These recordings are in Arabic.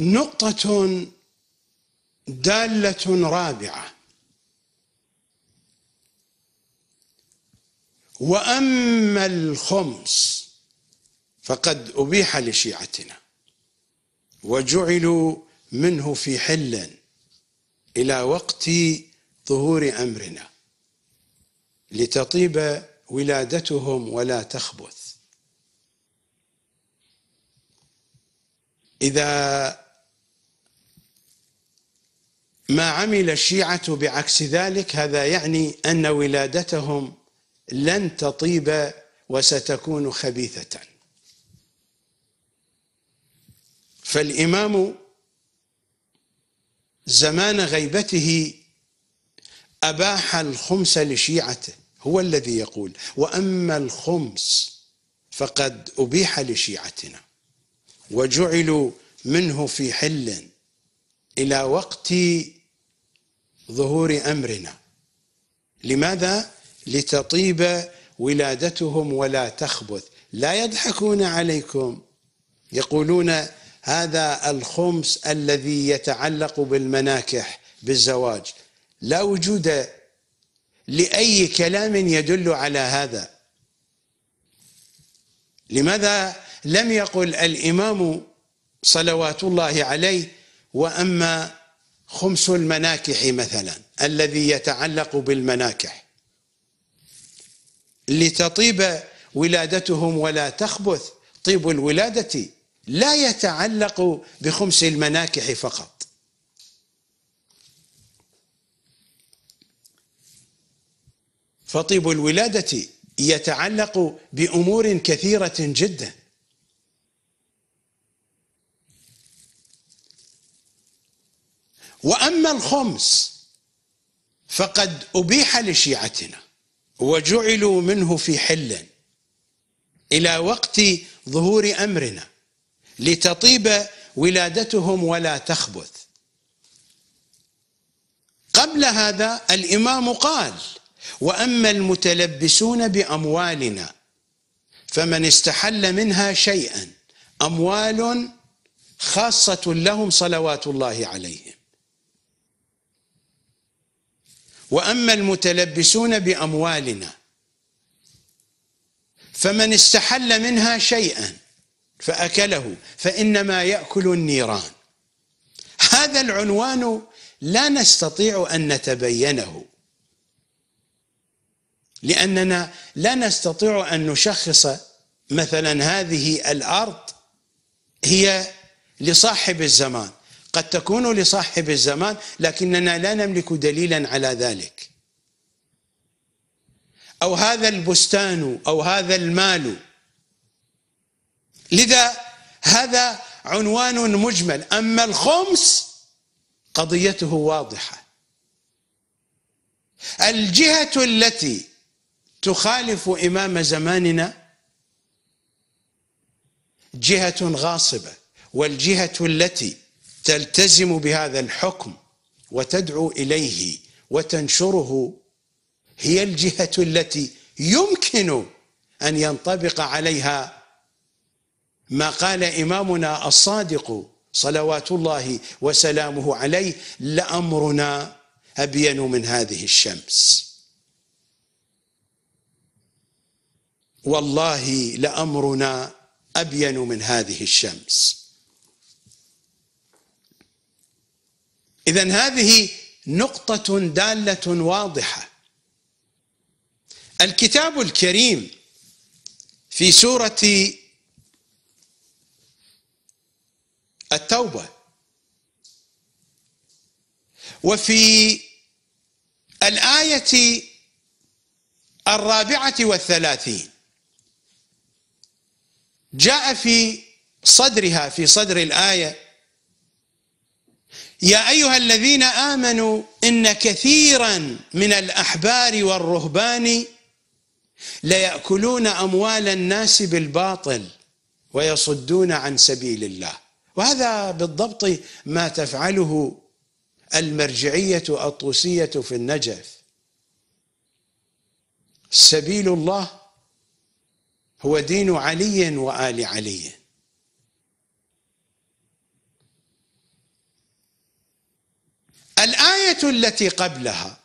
نقطة دالة رابعة وأما الخمس فقد أبيح لشيعتنا وجعلوا منه في حل إلى وقت ظهور أمرنا لتطيب ولادتهم ولا تخبث إذا ما عمل الشيعة بعكس ذلك هذا يعني أن ولادتهم لن تطيب وستكون خبيثة فالإمام زمان غيبته أباح الخمس لشيعته هو الذي يقول وأما الخمس فقد أبيح لشيعتنا وجعلوا منه في حل إلى وقت ظهور امرنا لماذا لتطيب ولادتهم ولا تخبث لا يضحكون عليكم يقولون هذا الخمس الذي يتعلق بالمناكح بالزواج لا وجود لاي كلام يدل على هذا لماذا لم يقل الامام صلوات الله عليه واما خمس المناكح مثلا الذي يتعلق بالمناكح لتطيب ولادتهم ولا تخبث طيب الولادة لا يتعلق بخمس المناكح فقط فطيب الولادة يتعلق بأمور كثيرة جدا واما الخمس فقد ابيح لشيعتنا وجعلوا منه في حل الى وقت ظهور امرنا لتطيب ولادتهم ولا تخبث قبل هذا الامام قال واما المتلبسون باموالنا فمن استحل منها شيئا اموال خاصه لهم صلوات الله عليهم واما المتلبسون باموالنا فمن استحل منها شيئا فاكله فانما ياكل النيران هذا العنوان لا نستطيع ان نتبينه لاننا لا نستطيع ان نشخص مثلا هذه الارض هي لصاحب الزمان قد تكون لصاحب الزمان لكننا لا نملك دليلا على ذلك أو هذا البستان أو هذا المال لذا هذا عنوان مجمل أما الخمس قضيته واضحة الجهة التي تخالف إمام زماننا جهة غاصبة والجهة التي تلتزم بهذا الحكم وتدعو اليه وتنشره هي الجهه التي يمكن ان ينطبق عليها ما قال امامنا الصادق صلوات الله وسلامه عليه لامرنا ابين من هذه الشمس والله لامرنا ابين من هذه الشمس اذا هذه نقطه داله واضحه الكتاب الكريم في سوره التوبه وفي الايه الرابعه والثلاثين جاء في صدرها في صدر الايه يا أيها الذين آمنوا إن كثيرا من الأحبار والرهبان ليأكلون أموال الناس بالباطل ويصدون عن سبيل الله وهذا بالضبط ما تفعله المرجعية الطوسية في النجف سبيل الله هو دين علي وآل علي الآية التي قبلها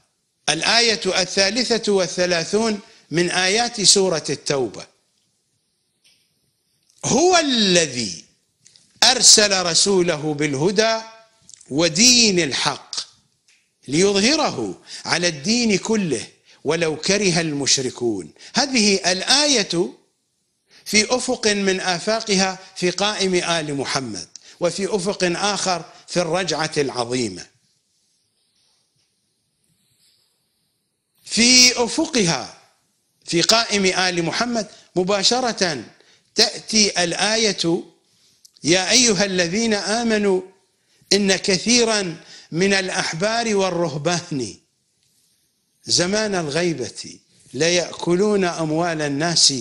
الآية الثالثة والثلاثون من آيات سورة التوبة هو الذي أرسل رسوله بالهدى ودين الحق ليظهره على الدين كله ولو كره المشركون هذه الآية في أفق من آفاقها في قائم آل محمد وفي أفق آخر في الرجعة العظيمة في افقها في قائم ال محمد مباشره تاتي الايه يا ايها الذين امنوا ان كثيرا من الاحبار والرهبان زمان الغيبه ليأكلون أموال الناس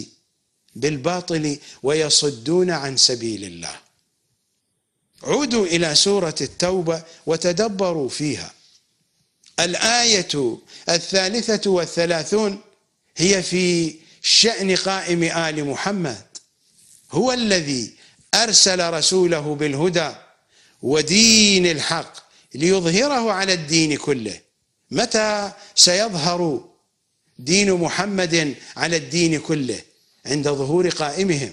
بالباطل ويصدون عن سبيل الله. عودوا إلى سورة التوبة وتدبروا فيها. الآية الثالثة والثلاثون هي في شأن قائم آل محمد هو الذي أرسل رسوله بالهدى ودين الحق ليظهره على الدين كله متى سيظهر دين محمد على الدين كله عند ظهور قائمهم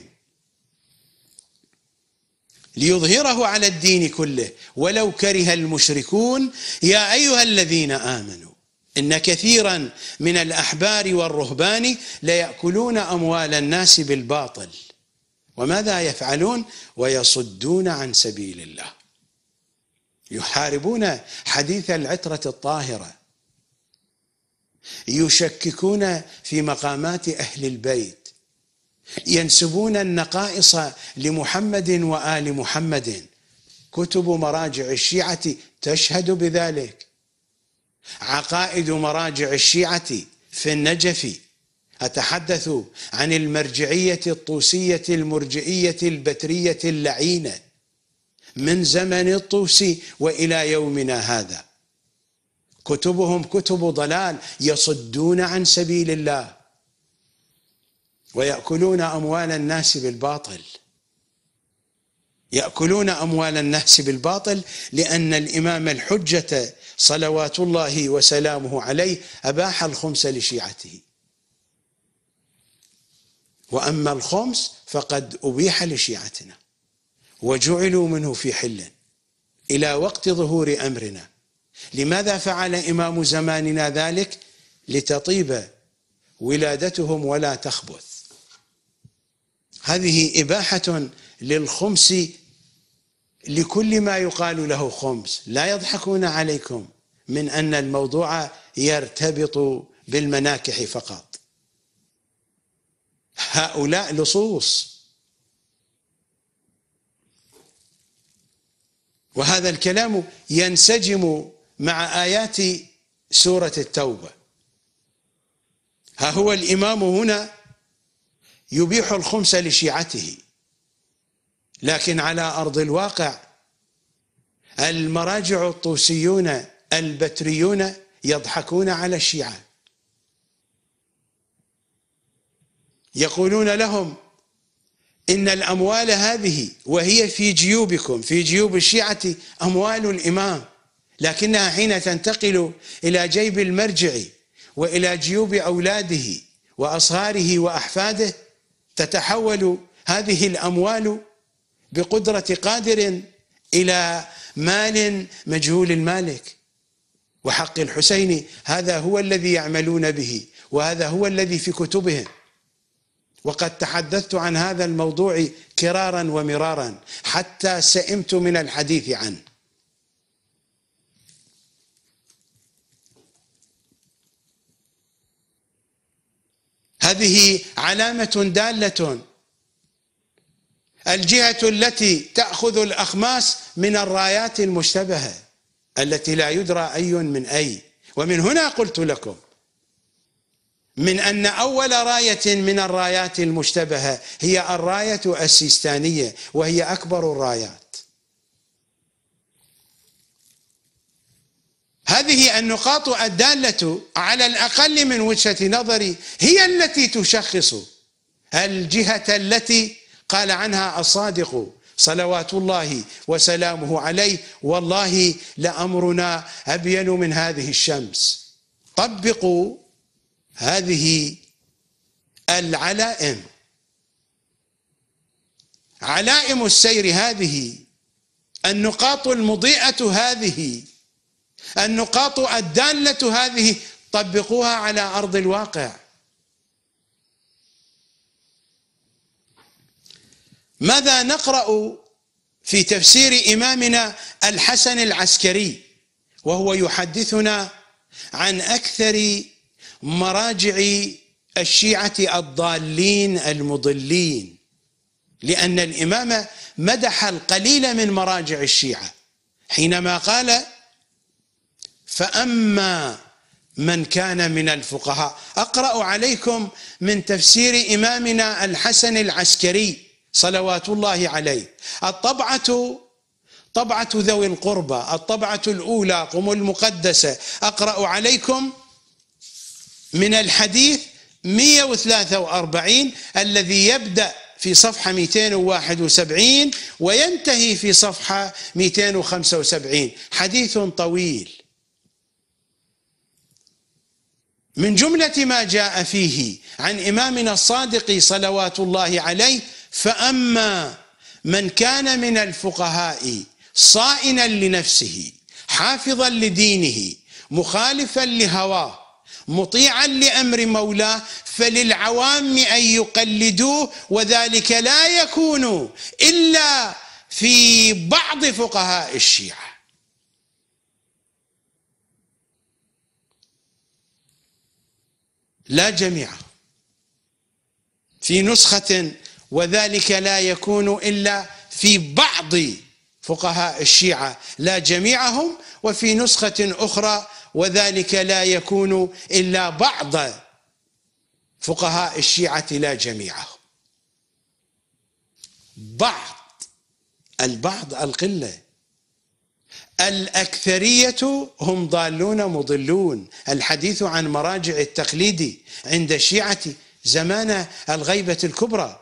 ليظهره على الدين كله ولو كره المشركون يا أيها الذين آمنوا إن كثيرا من الأحبار والرهبان ليأكلون أموال الناس بالباطل وماذا يفعلون ويصدون عن سبيل الله يحاربون حديث العترة الطاهرة يشككون في مقامات أهل البيت ينسبون النقائص لمحمد وآل محمد كتب مراجع الشيعة تشهد بذلك عقائد مراجع الشيعة في النجف أتحدث عن المرجعية الطوسية المرجئية البترية اللعينة من زمن الطوسي وإلى يومنا هذا كتبهم كتب ضلال يصدون عن سبيل الله ويأكلون أموال الناس بالباطل ياكلون اموال الناس بالباطل لان الامام الحجه صلوات الله وسلامه عليه اباح الخمس لشيعته واما الخمس فقد ابيح لشيعتنا وجعلوا منه في حل الى وقت ظهور امرنا لماذا فعل امام زماننا ذلك لتطيب ولادتهم ولا تخبث هذه اباحه للخمس لكل ما يقال له خمس لا يضحكون عليكم من ان الموضوع يرتبط بالمناكح فقط هؤلاء لصوص وهذا الكلام ينسجم مع ايات سوره التوبه ها هو الامام هنا يبيح الخمس لشيعته لكن على أرض الواقع المراجع الطوسيون البتريون يضحكون على الشيعة يقولون لهم إن الأموال هذه وهي في جيوبكم في جيوب الشيعة أموال الإمام لكنها حين تنتقل إلى جيب المرجع وإلى جيوب أولاده وأصهاره وأحفاده تتحول هذه الأموال بقدرة قادر إلى مال مجهول المالك وحق الحسين هذا هو الذي يعملون به وهذا هو الذي في كتبهم وقد تحدثت عن هذا الموضوع كرارا ومرارا حتى سئمت من الحديث عنه هذه علامة دالة الجهة التي تأخذ الأخماس من الرايات المشتبهة التي لا يدرى أي من أي ومن هنا قلت لكم من أن أول راية من الرايات المشتبهة هي الراية السيستانية وهي أكبر الرايات هذه النقاط الدالة على الأقل من وجهة نظري هي التي تشخص الجهة التي قال عنها الصادق صلوات الله وسلامه عليه والله لأمرنا أبين من هذه الشمس طبقوا هذه العلائم علائم السير هذه النقاط المضيئة هذه النقاط الدالة هذه طبقوها على أرض الواقع ماذا نقرأ في تفسير إمامنا الحسن العسكري وهو يحدثنا عن أكثر مراجع الشيعة الضالين المضلين لأن الإمام مدح القليل من مراجع الشيعة حينما قال فأما من كان من الفقهاء أقرأ عليكم من تفسير إمامنا الحسن العسكري صلوات الله عليه الطبعة طبعة ذوي القربى الطبعة الأولى قم المقدسة أقرأ عليكم من الحديث 143 الذي يبدأ في صفحة 271 وينتهي في صفحة 275 حديث طويل من جملة ما جاء فيه عن إمامنا الصادق صلوات الله عليه فأما من كان من الفقهاء صائنا لنفسه حافظا لدينه مخالفا لهواه مطيعا لامر مولاه فللعوام ان يقلدوه وذلك لا يكون الا في بعض فقهاء الشيعه لا جميعا في نسخه وذلك لا يكون إلا في بعض فقهاء الشيعة لا جميعهم وفي نسخة أخرى وذلك لا يكون إلا بعض فقهاء الشيعة لا جميعهم بعض البعض القلة الأكثرية هم ضالون مضلون الحديث عن مراجع التقليد عند الشيعة زمان الغيبة الكبرى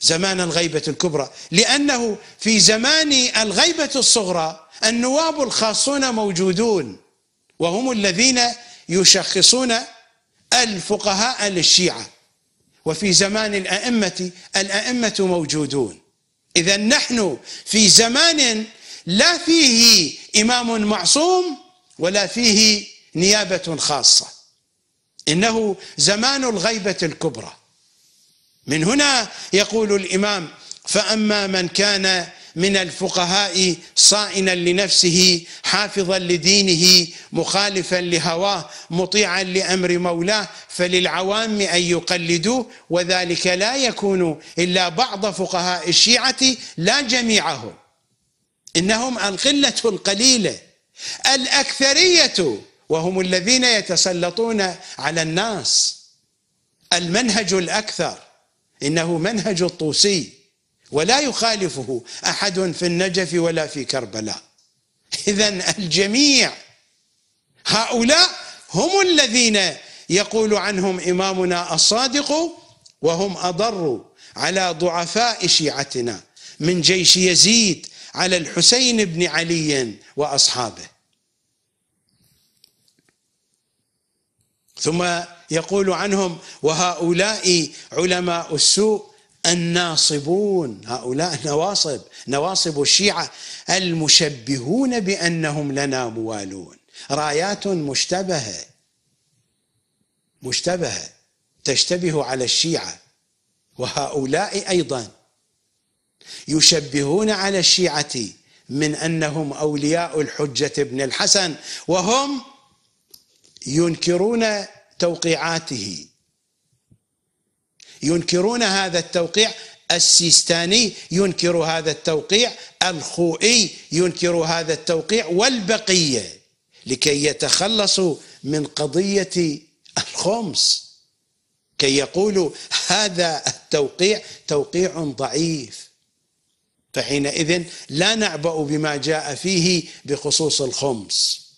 زمان الغيبة الكبرى لأنه في زمان الغيبة الصغرى النواب الخاصون موجودون وهم الذين يشخصون الفقهاء للشيعة وفي زمان الأئمة الأئمة موجودون إذا نحن في زمان لا فيه إمام معصوم ولا فيه نيابة خاصة إنه زمان الغيبة الكبرى من هنا يقول الإمام فأما من كان من الفقهاء صائنا لنفسه حافظا لدينه مخالفا لهواه مطيعا لامر مولاه فللعوام ان يقلدوه وذلك لا يكون الا بعض فقهاء الشيعه لا جميعهم انهم القله القليله الاكثريه وهم الذين يتسلطون على الناس المنهج الاكثر إنه منهج الطوسي ولا يخالفه أحد في النجف ولا في كربلاء إذا الجميع هؤلاء هم الذين يقول عنهم إمامنا الصادق وهم اضر على ضعفاء شيعتنا من جيش يزيد على الحسين بن علي وأصحابه ثم يقول عنهم وهؤلاء علماء السوء الناصبون هؤلاء نواصب نواصب الشيعة المشبهون بأنهم لنا موالون رايات مشتبهة مشتبهة تشتبه على الشيعة وهؤلاء أيضا يشبهون على الشيعة من أنهم أولياء الحجة ابن الحسن وهم ينكرون توقيعاته ينكرون هذا التوقيع السيستاني ينكر هذا التوقيع الخوئي ينكر هذا التوقيع والبقية لكي يتخلصوا من قضية الخمس كي يقولوا هذا التوقيع توقيع ضعيف فحينئذ لا نعبأ بما جاء فيه بخصوص الخمس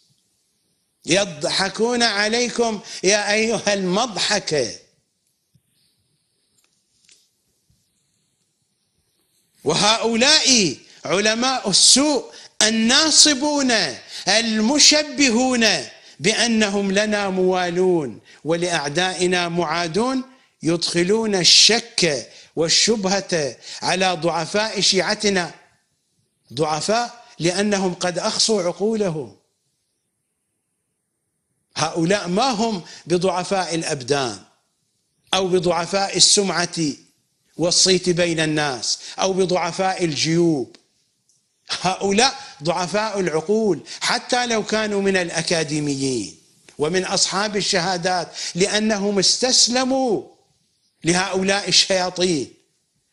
يضحكون عليكم يا ايها المضحكه وهؤلاء علماء السوء الناصبون المشبهون بانهم لنا موالون ولاعدائنا معادون يدخلون الشك والشبهه على ضعفاء شيعتنا ضعفاء لانهم قد اخصوا عقولهم هؤلاء ما هم بضعفاء الابدان او بضعفاء السمعه والصيت بين الناس او بضعفاء الجيوب هؤلاء ضعفاء العقول حتى لو كانوا من الاكاديميين ومن اصحاب الشهادات لانهم استسلموا لهؤلاء الشياطين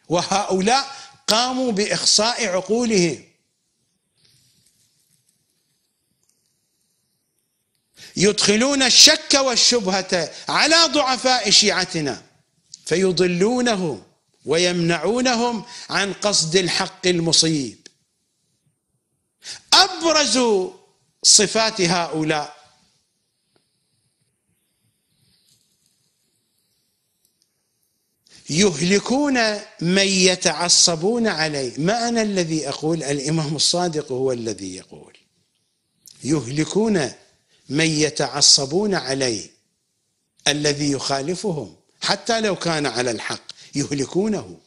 وهؤلاء قاموا باخصاء عقولهم يدخلون الشك والشبهة على ضعفاء شيعتنا فيضلونهم ويمنعونهم عن قصد الحق المصيب أبرز صفات هؤلاء يهلكون من يتعصبون عليه ما أنا الذي أقول الإمام الصادق هو الذي يقول يهلكون من يتعصبون عليه الذي يخالفهم حتى لو كان على الحق يهلكونه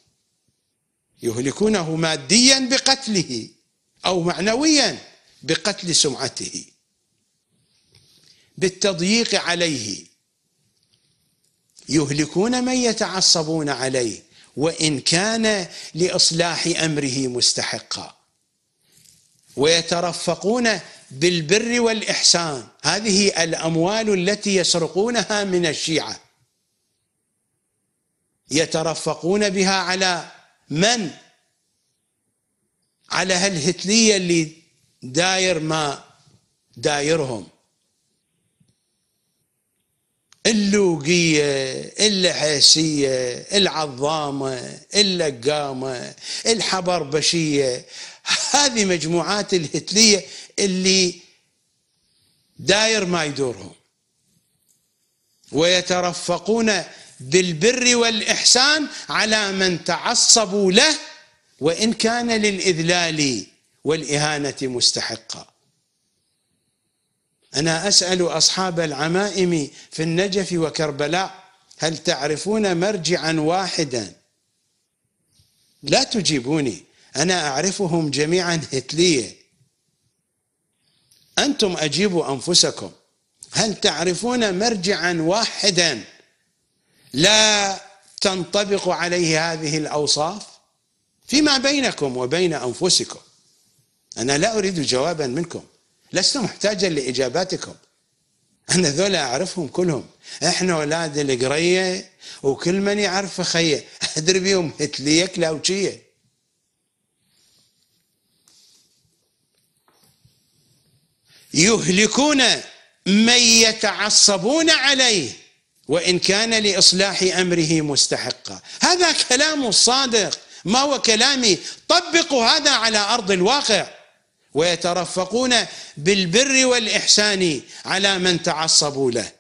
يهلكونه ماديا بقتله او معنويا بقتل سمعته بالتضييق عليه يهلكون من يتعصبون عليه وان كان لاصلاح امره مستحقا ويترفقون بالبر والإحسان هذه الأموال التي يسرقونها من الشيعة يترفقون بها على من على هالهتلية اللي داير ما دايرهم اللوقية اللحاسية العظامة اللقامة الحبربشية هذه مجموعات الهتليه اللي داير ما يدورهم ويترفقون بالبر والاحسان على من تعصبوا له وان كان للاذلال والاهانه مستحقا انا اسال اصحاب العمائم في النجف وكربلاء هل تعرفون مرجعا واحدا لا تجيبوني أنا أعرفهم جميعا هتلية أنتم أجيبوا أنفسكم هل تعرفون مرجعا واحدا لا تنطبق عليه هذه الأوصاف فيما بينكم وبين أنفسكم أنا لا أريد جوابا منكم لست محتاجا لإجاباتكم أنا ذولا أعرفهم كلهم إحنا أولاد القرية وكل من يعرف خيه أدري بيهم هتلية لاوتشيه يهلكون من يتعصبون عليه وإن كان لإصلاح أمره مستحقا هذا كلام صادق ما هو كلامي طبقوا هذا على أرض الواقع ويترفقون بالبر والإحسان على من تعصبوا له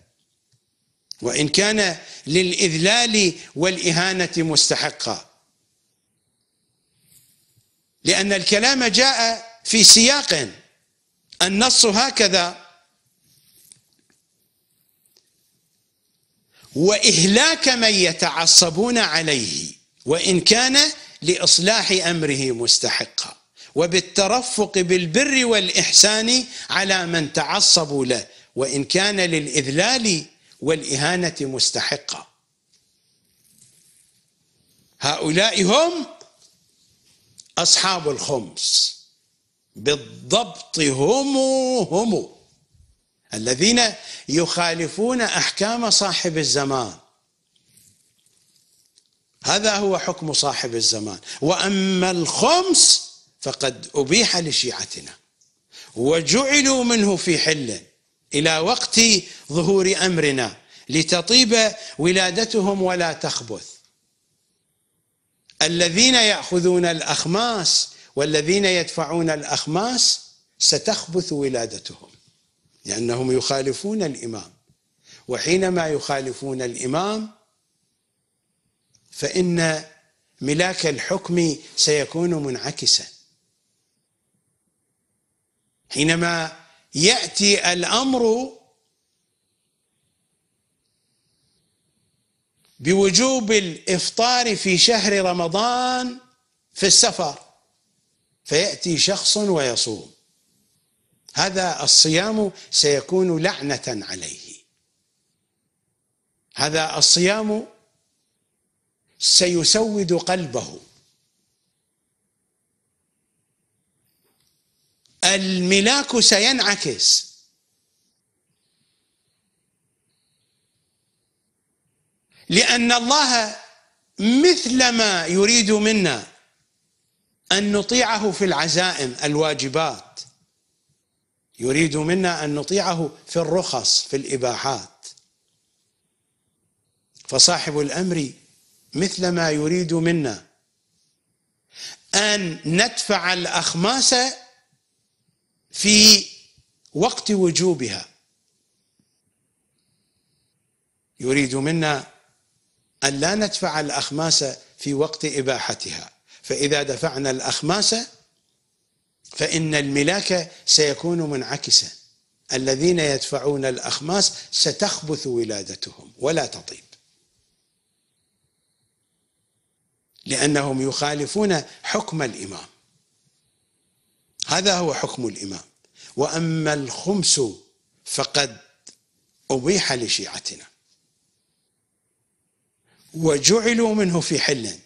وإن كان للإذلال والإهانة مستحقا لأن الكلام جاء في سياق النص هكذا وإهلاك من يتعصبون عليه وإن كان لإصلاح أمره مستحقا وبالترفق بالبر والإحسان على من تعصبوا له وإن كان للإذلال والإهانة مستحقا هؤلاء هم أصحاب الخمس بالضبط هم هم الذين يخالفون احكام صاحب الزمان هذا هو حكم صاحب الزمان واما الخمس فقد ابيح لشيعتنا وجعلوا منه في حل الى وقت ظهور امرنا لتطيب ولادتهم ولا تخبث الذين ياخذون الاخماس والذين يدفعون الأخماس ستخبث ولادتهم لأنهم يخالفون الإمام وحينما يخالفون الإمام فإن ملاك الحكم سيكون منعكسا حينما يأتي الأمر بوجوب الإفطار في شهر رمضان في السفر فيأتي شخص ويصوم هذا الصيام سيكون لعنة عليه هذا الصيام سيسود قلبه الملاك سينعكس لأن الله مثلما يريد منا أن نطيعه في العزائم الواجبات يريد منا أن نطيعه في الرخص في الإباحات فصاحب الأمر مثل ما يريد منا أن ندفع الأخماس في وقت وجوبها يريد منا أن لا ندفع الأخماس في وقت إباحتها فإذا دفعنا الأخماس فإن الملاك سيكون منعكسا الذين يدفعون الأخماس ستخبث ولادتهم ولا تطيب لأنهم يخالفون حكم الإمام هذا هو حكم الإمام وأما الخمس فقد أبيح لشيعتنا وجعلوا منه في حل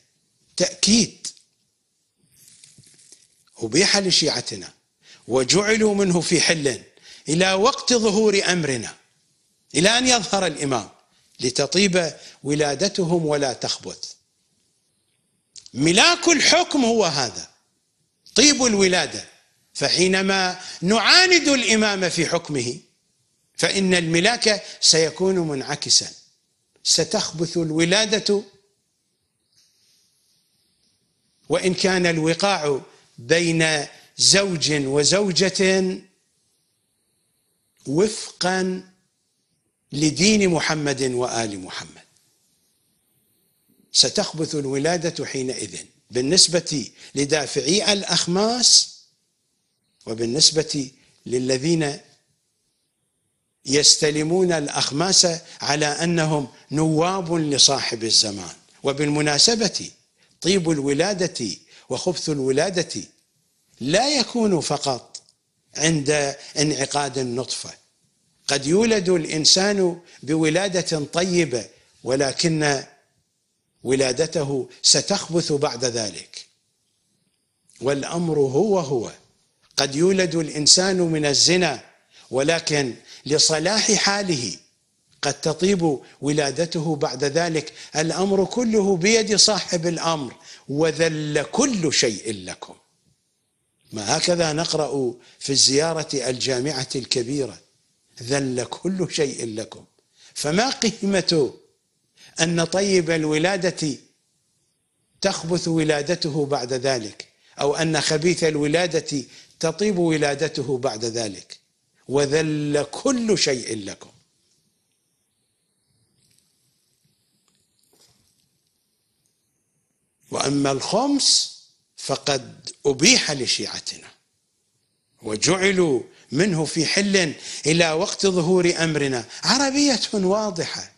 تأكيد أبيح لشيعتنا وجعلوا منه في حل إلى وقت ظهور أمرنا إلى أن يظهر الإمام لتطيب ولادتهم ولا تخبث ملاك الحكم هو هذا طيب الولاده فحينما نعاند الامام في حكمه فان الملاك سيكون منعكسا ستخبث الولاده وان كان الوقاع بين زوج وزوجة وفقا لدين محمد وآل محمد ستخبث الولادة حينئذ بالنسبة لدافعي الأخماس وبالنسبة للذين يستلمون الأخماس على أنهم نواب لصاحب الزمان وبالمناسبة طيب الولادة وخبث الولادة لا يكون فقط عند انعقاد النطفة قد يولد الإنسان بولادة طيبة ولكن ولادته ستخبث بعد ذلك والأمر هو هو قد يولد الإنسان من الزنا ولكن لصلاح حاله قد تطيب ولادته بعد ذلك الامر كله بيد صاحب الامر وذل كل شيء لكم ما هكذا نقرأ في الزيارة الجامعة الكبيرة ذل كل شيء لكم فما قيمة أن طيب الولادة تخبث ولادته بعد ذلك أو أن خبيث الولادة تطيب ولادته بعد ذلك وذل كل شيء لكم واما الخمس فقد ابيح لشيعتنا وجعلوا منه في حل الى وقت ظهور امرنا عربيه واضحه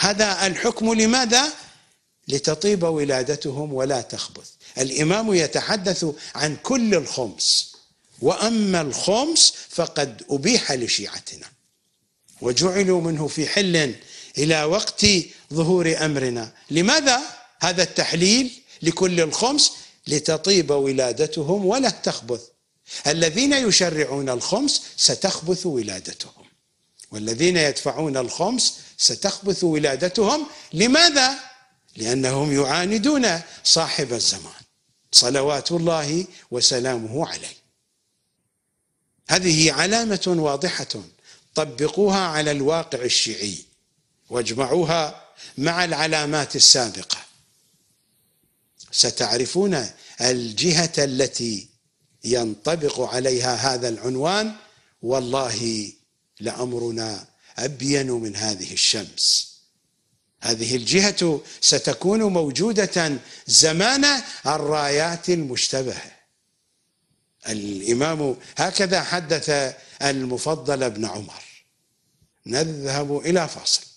هذا الحكم لماذا لتطيب ولادتهم ولا تخبث الامام يتحدث عن كل الخمس واما الخمس فقد ابيح لشيعتنا وجعلوا منه في حل الى وقت ظهور امرنا لماذا هذا التحليل لكل الخمس لتطيب ولادتهم ولا تخبث الذين يشرعون الخمس ستخبث ولادتهم والذين يدفعون الخمس ستخبث ولادتهم لماذا؟ لأنهم يعاندون صاحب الزمان صلوات الله وسلامه عليه هذه علامة واضحة طبقوها على الواقع الشيعي واجمعوها مع العلامات السابقه ستعرفون الجهة التي ينطبق عليها هذا العنوان والله لأمرنا أبين من هذه الشمس هذه الجهة ستكون موجودة زمان الرايات المشتبهة الإمام هكذا حدث المفضل بن عمر نذهب إلى فاصل